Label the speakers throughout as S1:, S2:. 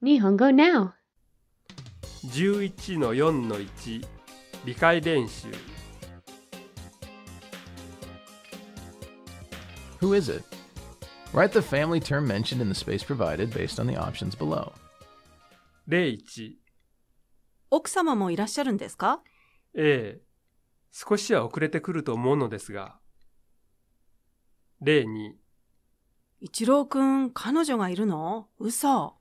S1: 日本語 Now
S2: 11の4の1理解練習
S1: Who is it? Write the family term mentioned in the space provided based on the options below. 01奥様もいらっしゃるんですか
S2: ええ少しは遅れてくると思うのですが02
S1: 一郎くん、彼女がいるの嘘。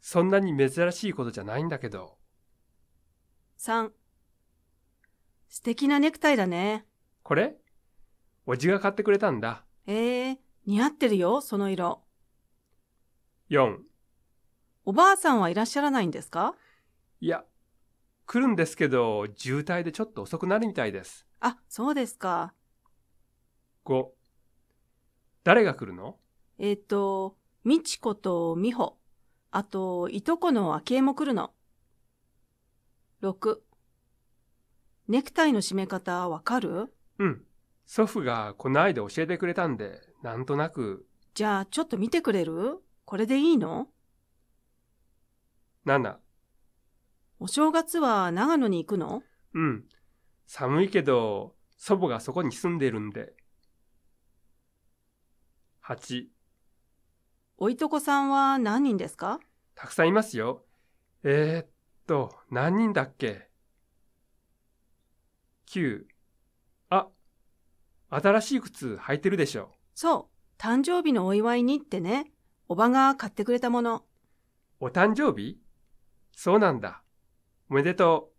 S2: そんなに珍しいことじゃないんだけど。
S1: 3素敵なネクタイだね。
S2: これおじが買ってくれたんだ。
S1: ええー、似合ってるよ、その色。4おばあさんはいらっしゃらないんですか
S2: いや、来るんですけど、渋滞でちょっと遅くなるみたいです。
S1: あ、そうですか。
S2: 5誰が来るの
S1: えっ、と、みちことみほ。あと、いとこの明恵も来るの。6。ネクタイの締め方わかる
S2: うん。祖父がこの間教えてくれたんで、なんとなく。
S1: じゃあ、ちょっと見てくれるこれでいいの ?7。お正月は長野に行くの
S2: うん。寒いけど、祖母がそこに住んでるんで。8。
S1: おいとこさんは何人ですか
S2: たくさんいますよ。えー、っと、何人だっけ ?9。あ、新しい靴履いてるでしょ。
S1: そう。誕生日のお祝いにってね。おばが買ってくれたもの。
S2: お誕生日そうなんだ。おめでとう。